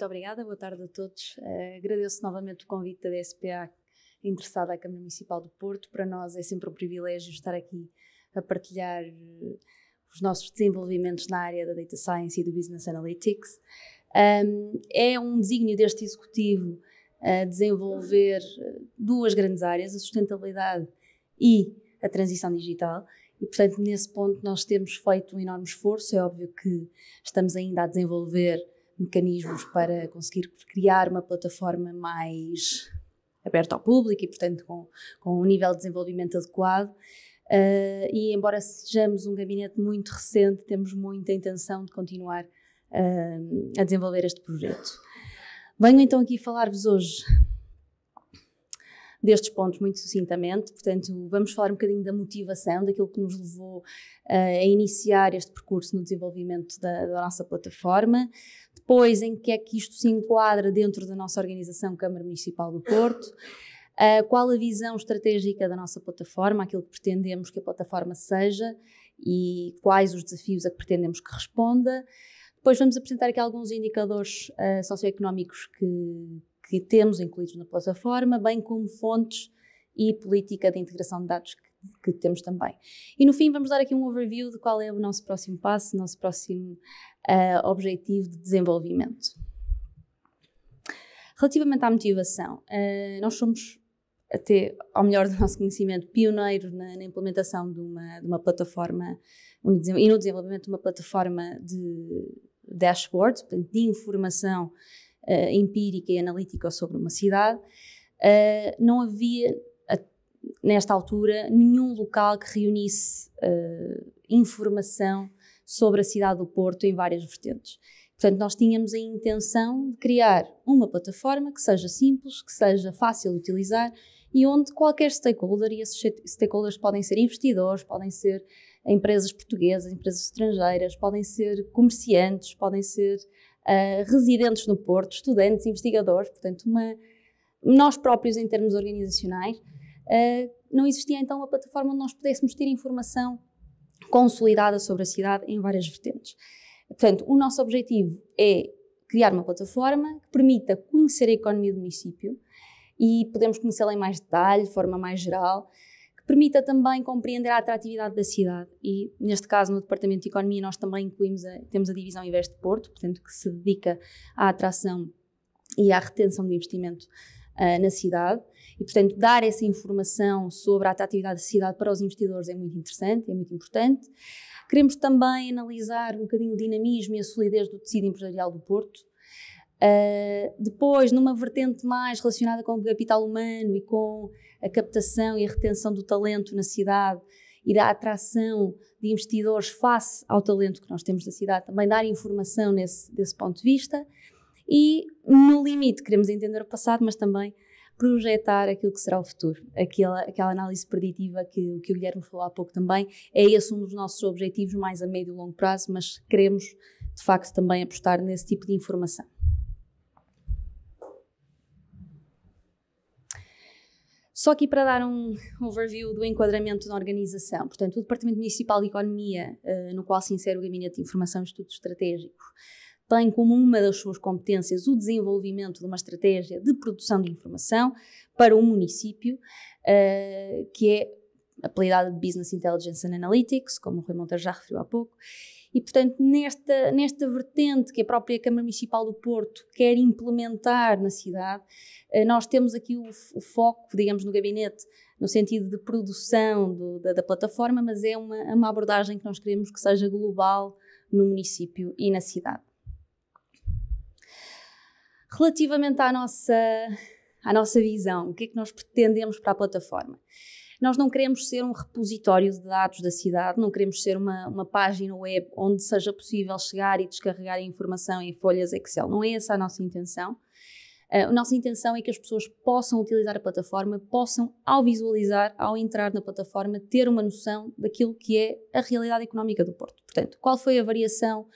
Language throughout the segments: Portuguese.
muito obrigada, boa tarde a todos. Uh, agradeço novamente o convite da DSPA interessada à Câmara Municipal do Porto. Para nós é sempre um privilégio estar aqui a partilhar eh, os nossos desenvolvimentos na área da Data Science e do Business Analytics. Um, é um desígnio deste Executivo uh, desenvolver duas grandes áreas, a sustentabilidade e a transição digital. E, portanto, nesse ponto nós temos feito um enorme esforço. É óbvio que estamos ainda a desenvolver mecanismos para conseguir criar uma plataforma mais aberta ao público e, portanto, com, com um nível de desenvolvimento adequado. Uh, e, embora sejamos um gabinete muito recente, temos muita intenção de continuar uh, a desenvolver este projeto. Venho então aqui falar-vos hoje destes pontos muito sucintamente. Portanto, vamos falar um bocadinho da motivação, daquilo que nos levou uh, a iniciar este percurso no desenvolvimento da, da nossa plataforma. Depois, em que é que isto se enquadra dentro da nossa organização Câmara Municipal do Porto. Uh, qual a visão estratégica da nossa plataforma, aquilo que pretendemos que a plataforma seja e quais os desafios a que pretendemos que responda. Depois vamos apresentar aqui alguns indicadores uh, socioeconómicos que, que temos incluídos na plataforma, bem como fontes e política de integração de dados que, que, temos também. E no fim, vamos dar aqui um overview de qual é o nosso próximo passo, nosso próximo uh, objetivo de desenvolvimento. Relativamente à motivação, uh, nós somos até ao melhor do nosso conhecimento, pioneiro na, na implementação de uma, de uma plataforma e no desenvolvimento de uma plataforma de dashboard, de informação uh, empírica e analítica sobre uma cidade, uh, não havia, a, nesta altura, nenhum local que reunisse uh, informação sobre a cidade do Porto em várias vertentes. Portanto, nós tínhamos a intenção de criar uma plataforma que seja simples, que seja fácil de utilizar e onde qualquer stakeholder, e esses stakeholders podem ser investidores, podem ser empresas portuguesas, empresas estrangeiras, podem ser comerciantes, podem ser uh, residentes no Porto, estudantes, investigadores, portanto, uma, nós próprios em termos organizacionais. Uh, não existia então uma plataforma onde nós pudéssemos ter informação consolidada sobre a cidade em várias vertentes. Portanto, o nosso objetivo é criar uma plataforma que permita conhecer a economia do município e podemos conhecê-la em mais detalhe, de forma mais geral, permita também compreender a atratividade da cidade e, neste caso, no Departamento de Economia, nós também incluímos a, temos a divisão Investe Porto, portanto, que se dedica à atração e à retenção de investimento uh, na cidade. E, portanto, dar essa informação sobre a atratividade da cidade para os investidores é muito interessante, é muito importante. Queremos também analisar um bocadinho o dinamismo e a solidez do tecido empresarial do Porto, Uh, depois, numa vertente mais relacionada com o capital humano e com a captação e a retenção do talento na cidade e da atração de investidores face ao talento que nós temos na cidade, também dar informação nesse, desse ponto de vista. E, no limite, queremos entender o passado, mas também projetar aquilo que será o futuro. Aquela, aquela análise preditiva que, que o Guilherme falou há pouco também, é esse um dos nossos objetivos mais a médio e longo prazo, mas queremos, de facto, também apostar nesse tipo de informação. Só aqui para dar um overview do enquadramento na organização, portanto, o Departamento Municipal de Economia, eh, no qual se insere o Gabinete de Informação e Estudos Estratégicos, tem como uma das suas competências o desenvolvimento de uma estratégia de produção de informação para o município, eh, que é apelidada de Business Intelligence and Analytics, como o Rui Monteiro já referiu há pouco, e, portanto, nesta, nesta vertente que a própria Câmara Municipal do Porto quer implementar na cidade, eh, nós temos aqui o, o foco, digamos, no gabinete, no sentido de produção do, da, da, plataforma, mas é uma, é uma abordagem que nós queremos que seja global no município e na cidade. Relativamente à nossa, à nossa visão, o que é que nós pretendemos para a plataforma? Nós não queremos ser um repositório de dados da cidade, não queremos ser uma, uma página web onde seja possível chegar e descarregar a informação em folhas Excel. Não é essa a nossa intenção. Eh, a nossa intenção é que as pessoas possam utilizar a plataforma, possam, ao visualizar, ao entrar na plataforma, ter uma noção daquilo que é a realidade económica do Porto. Portanto, qual foi a variação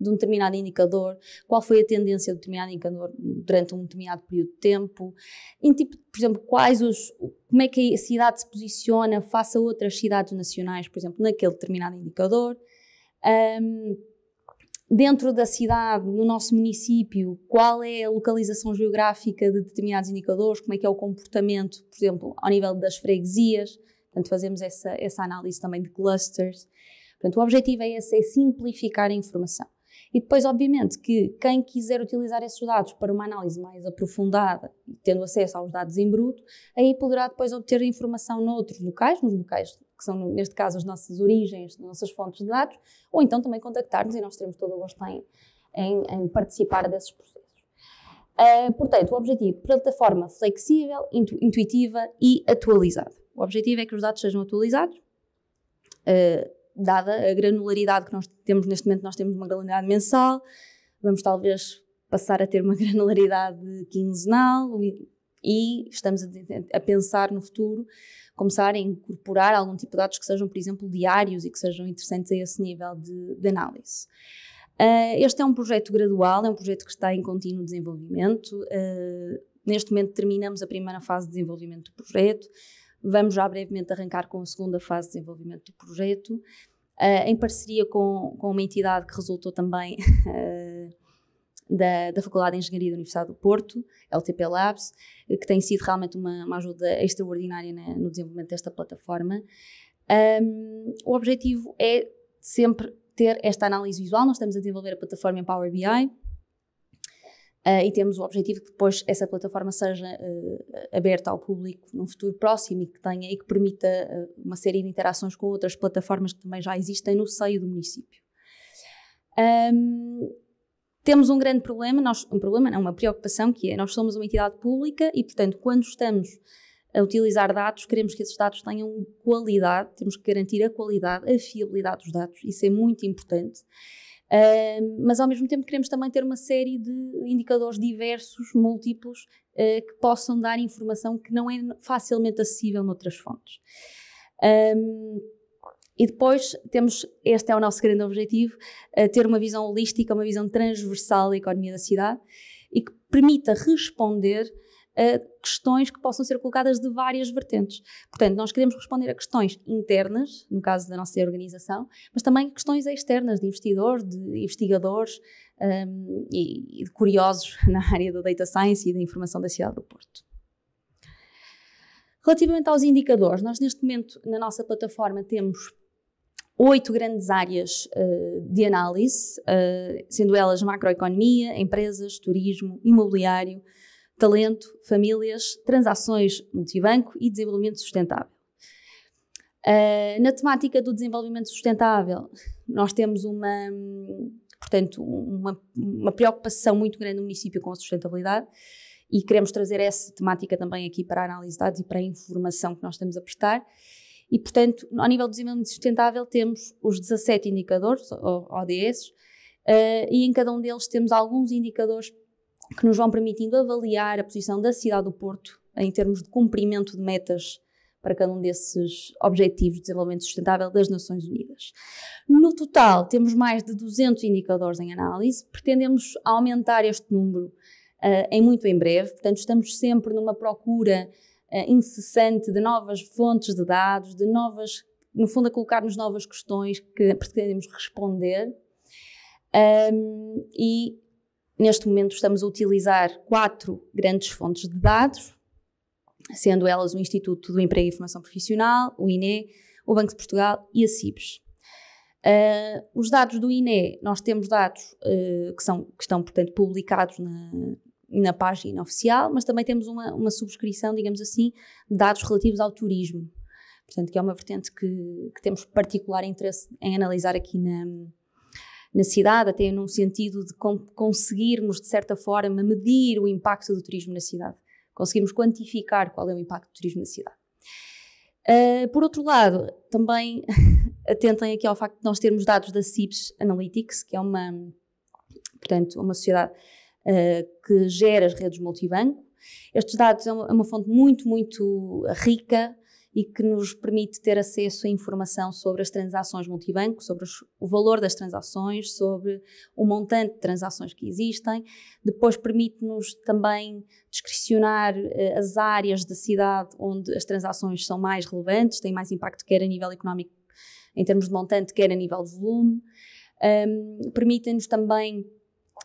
de um determinado indicador, qual foi a tendência de um determinado indicador durante um determinado período de tempo, em tipo, por exemplo, quais os, como é que a cidade se posiciona face a outras cidades nacionais, por exemplo, naquele determinado indicador. Um, dentro da cidade, no nosso município, qual é a localização geográfica de determinados indicadores, como é que é o comportamento, por exemplo, ao nível das freguesias. Portanto, fazemos essa, essa análise também de clusters. Portanto, o objetivo é esse, é simplificar a informação. E depois, obviamente, que quem quiser utilizar esses dados para uma análise mais aprofundada, tendo acesso aos dados em bruto, aí poderá depois obter informação noutros locais, nos locais que são, neste caso, as nossas origens, as nossas fontes de dados, ou então também contactar-nos e nós teremos todo o gosto em, em, em participar desses processos. Uh, portanto, o objetivo, plataforma flexível, intu intuitiva e atualizada. O objetivo é que os dados sejam atualizados, uh, dada a granularidade que nós temos neste momento, nós temos uma granularidade mensal, vamos talvez passar a ter uma granularidade quinzenal e estamos a, pensar no futuro começar a incorporar algum tipo de dados que sejam, por exemplo, diários e que sejam interessantes a esse nível de, de análise. Uh, este é um projeto gradual, é um projeto que está em contínuo desenvolvimento. Uh, neste momento terminamos a primeira fase de desenvolvimento do projeto. Vamos já brevemente arrancar com a segunda fase de desenvolvimento do projeto, uh, em parceria com, com uma entidade que resultou também uh, da, da, Faculdade de Engenharia da Universidade do Porto, LTP Labs, eh, que tem sido realmente uma, uma ajuda extraordinária na, no desenvolvimento desta plataforma. Um, o objetivo é sempre ter esta análise visual, nós estamos a desenvolver a plataforma em Power BI, Uh, e temos o objetivo que depois essa plataforma seja uh, aberta ao público num futuro próximo e que tenha e que permita uh, uma série de interações com outras plataformas que também já existem no seio do município. Um, temos um grande problema, nós, um problema não, uma preocupação que é nós somos uma entidade pública e portanto quando estamos a utilizar dados queremos que esses dados tenham qualidade, temos que garantir a qualidade, a fiabilidade dos dados, isso é muito importante. Uh, mas ao mesmo tempo queremos também ter uma série de indicadores diversos, múltiplos, uh, que possam dar informação que não é facilmente acessível noutras fontes. Um, e depois temos, este é o nosso grande objetivo, uh, ter uma visão holística, uma visão transversal da economia da cidade e que permita responder a questões que possam ser colocadas de várias vertentes. Portanto, nós queremos responder a questões internas, no caso da nossa organização, mas também questões externas de investidores, de investigadores um, e, e de curiosos na área da data science e da informação da cidade do Porto. Relativamente aos indicadores, nós neste momento na nossa plataforma temos oito grandes áreas uh, de análise, uh, sendo elas macroeconomia, empresas, turismo, imobiliário, talento, famílias, transações multibanco e desenvolvimento sustentável. Uh, na temática do desenvolvimento sustentável, nós temos uma, portanto, uma, uma, preocupação muito grande no município com a sustentabilidade e queremos trazer essa temática também aqui para a análise de dados e para a informação que nós estamos a prestar. E, portanto, ao nível do desenvolvimento sustentável, temos os 17 indicadores, ou ODS, uh, ah, e em cada um deles temos alguns indicadores que nos vão permitindo avaliar a posição da cidade do Porto em termos de cumprimento de metas para cada um desses objetivos de desenvolvimento sustentável das Nações Unidas. No total, temos mais de 200 indicadores em análise, pretendemos aumentar este número uh, em muito em breve, portanto, estamos sempre numa procura uh, incessante de novas fontes de dados, de novas, no fundo, a colocar-nos novas questões que pretendemos responder. Um, e Neste momento estamos a utilizar quatro grandes fontes de dados, sendo elas o Instituto do Emprego e Formação Profissional, o INE, o Banco de Portugal e a CIBS. Uh, ah, os dados do INE, nós temos dados uh, que, são, que estão, portanto, publicados na, na página oficial, mas também temos uma, uma subscrição, digamos assim, de dados relativos ao turismo. Portanto, que é uma vertente que, que temos particular interesse em analisar aqui na, na cidade, até num sentido de conseguirmos, de certa forma, medir o impacto do turismo na cidade, conseguirmos quantificar qual é o impacto do turismo na cidade. Uh, por outro lado, também atentem aqui ao facto de nós termos dados da CIPS Analytics, que é uma, portanto, uma sociedade uh, que gera as redes multibanco. Estes dados são é, é uma fonte muito, muito rica e que nos permite ter acesso a informação sobre as transações multibanco, sobre os, o valor das transações, sobre o montante de transações que existem. Depois permite-nos também discricionar eh, as áreas da cidade onde as transações são mais relevantes, têm mais impacto quer a nível económico, em termos de montante, quer a nível de volume. Um, Permitem-nos também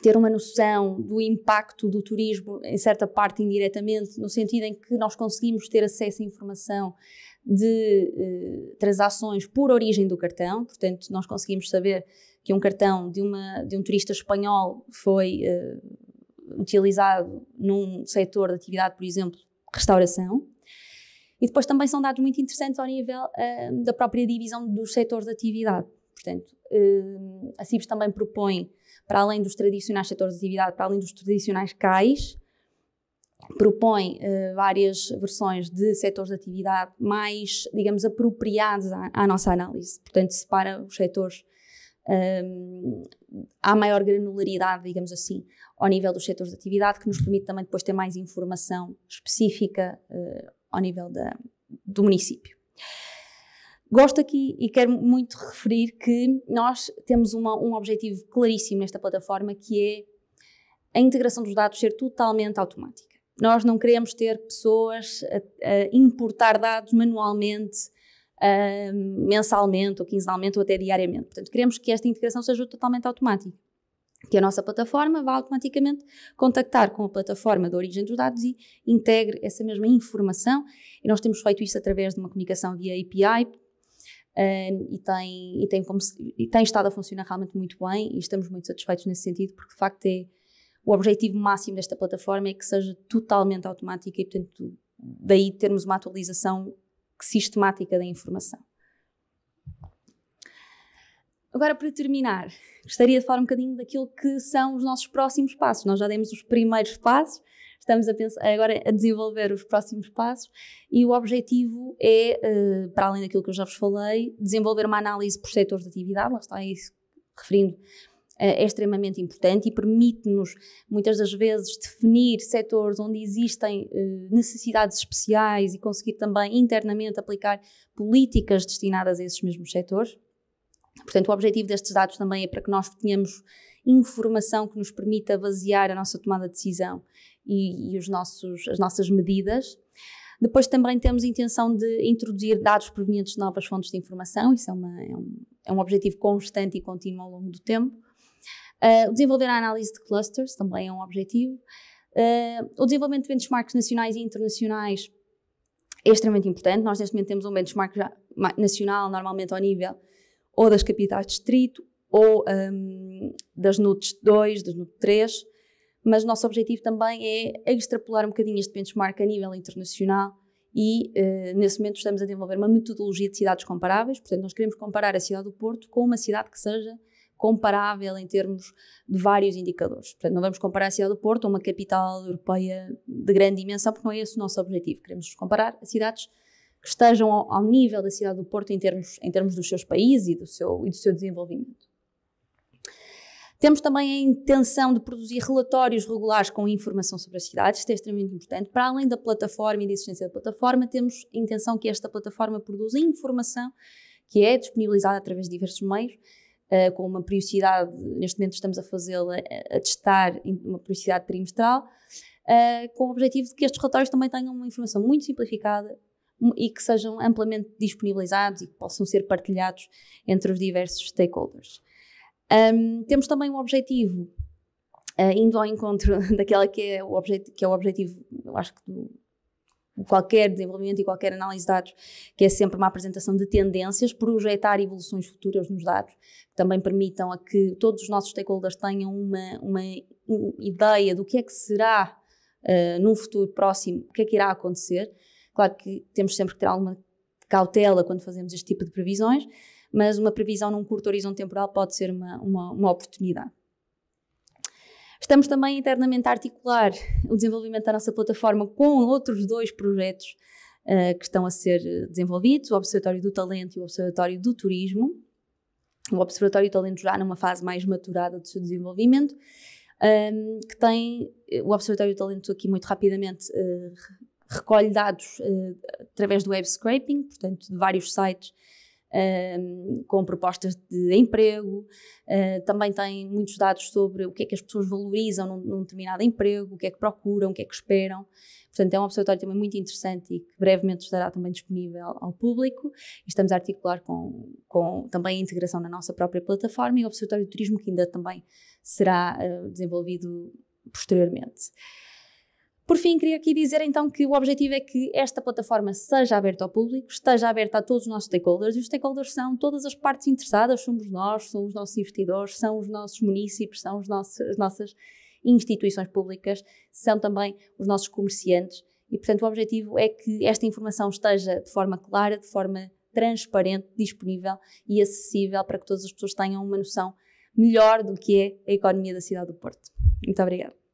ter uma noção hum. do impacto do turismo, em certa parte indiretamente, no sentido em que nós conseguimos ter acesso à informação de eh, transações por origem do cartão, portanto, nós conseguimos saber que um cartão de, uma, de um turista espanhol foi eh, utilizado num setor de atividade, por exemplo, restauração. E depois também são dados muito interessantes ao nível eh, da própria divisão dos setores de atividade. Portanto, eh, a CIBS também propõe para além dos tradicionais setores de atividade, para além dos tradicionais CAIs, propõe uh, várias versões de setores de atividade mais, digamos, apropriados à, à nossa análise. Portanto, separa os setores um, ehm, à maior granularidade, digamos assim, ao nível dos setores de atividade, que nos permite também depois ter mais informação específica uh, ao nível da, do município. Gosto aqui e quero muito referir que nós temos uma, um objetivo claríssimo nesta plataforma que é a integração dos dados ser totalmente automática. Nós não queremos ter pessoas a, a importar dados manualmente, mensalmente ou quinzenalmente ou até diariamente. Portanto, queremos que esta integração seja totalmente automática. Que a nossa plataforma vá automaticamente contactar com a plataforma de origem dos dados e integre essa mesma informação. E nós temos feito isso através de uma comunicação via API, e, tem, e, tem como se, e tem estado a funcionar realmente muito bem e estamos muito satisfeitos nesse sentido, porque de facto é o objetivo máximo desta plataforma é que seja totalmente automática e, portanto, daí termos uma atualização sistemática da informação. Agora, para terminar, gostaria de falar um bocadinho daquilo que são os nossos próximos passos. Nós já demos os primeiros passos, estamos a pensar, agora a desenvolver os próximos passos e o objetivo é, uh, para além daquilo que eu já vos falei, desenvolver uma análise por setores de atividade, lá está isso referindo, uh, é extremamente importante e permite-nos muitas das vezes definir setores onde existem uh, necessidades especiais e conseguir também internamente aplicar políticas destinadas a esses mesmos setores. Portanto, o objetivo destes dados também é para que nós tenhamos informação que nos permita basear a nossa tomada de decisão e, e os nossos, as nossas medidas. Depois também temos a intenção de introduzir dados provenientes de novas fontes de informação, isso é, uma, é, um, é um objetivo constante e contínuo ao longo do tempo. Uh, desenvolver a análise de clusters também é um objetivo. Uh, o desenvolvimento de benchmarks nacionais e internacionais é extremamente importante. Nós, neste momento, temos um benchmark nacional, normalmente ao nível ou das capitais de distrito ou um, das Nutes 2, das NUTs 3, mas nosso objetivo também é extrapolar um bocadinho este benchmark a nível internacional e uh, nesse momento estamos a desenvolver uma metodologia de cidades comparáveis, portanto nós queremos comparar a cidade do Porto com uma cidade que seja comparável em termos de vários indicadores. Portanto, não vamos comparar a cidade do Porto a uma capital europeia de grande dimensão, porque não é esse o nosso objetivo. Queremos comparar a cidades que estejam ao, ao nível da cidade do Porto em termos, em termos dos seus países e do seu, e do seu desenvolvimento. Temos também a intenção de produzir relatórios regulares com informação sobre as cidades, isto é extremamente importante. Para além da plataforma e da existência da plataforma, temos a intenção que esta plataforma produza informação que é disponibilizada através de diversos meios, uh, com uma periodicidade, neste momento estamos a fazê-la, eh, a testar uma periodicidade trimestral, uh, com o objetivo de que estes relatórios também tenham uma informação muito simplificada, e que sejam amplamente disponibilizados e que possam ser partilhados entre os diversos stakeholders. Um, temos também um objetivo, uh, indo ao encontro daquela que é o, objet que é o objetivo, eu acho que do, qualquer desenvolvimento e qualquer análise de dados, que é sempre uma apresentação de tendências, projetar evoluções futuras nos dados, que também permitam a que todos os nossos stakeholders tenham uma, uma ideia do que é que será uh, num futuro próximo, o que é que irá acontecer. Claro que temos sempre que ter alguma cautela quando fazemos este tipo de previsões, mas uma previsão num curto horizonte temporal pode ser uma, uma, uma oportunidade. Estamos também internamente a articular o desenvolvimento da nossa plataforma com outros dois projetos uh, que estão a ser desenvolvidos: o Observatório do Talento e o Observatório do Turismo. O Observatório do Talento já numa fase mais maturada do seu desenvolvimento, um, ehm, que tem eh, o Observatório do Talento aqui muito rapidamente uh, recolhe dados uh, através do web scraping, portanto de vários sites com propostas de emprego, ah, também tem muitos dados sobre o que é que as pessoas valorizam num, num, determinado emprego, o que é que procuram, o que é que esperam. Portanto, é um observatório também muito interessante e que brevemente estará também disponível ao público. estamos a articular com, com também a integração na nossa própria plataforma e o Observatório de Turismo, que ainda também será ah, desenvolvido posteriormente. Por fim, queria aqui dizer então que o objetivo é que esta plataforma seja aberta ao público, esteja aberta a todos os nossos stakeholders, e os stakeholders são todas as partes interessadas, somos nós, são os nossos investidores, são os nossos municípios, são os nossos, as nossas instituições públicas, são também os nossos comerciantes, e portanto o objetivo é que esta informação esteja de forma clara, de forma transparente, disponível e acessível para que todas as pessoas tenham uma noção melhor do que é a economia da cidade do Porto. Muito obrigada.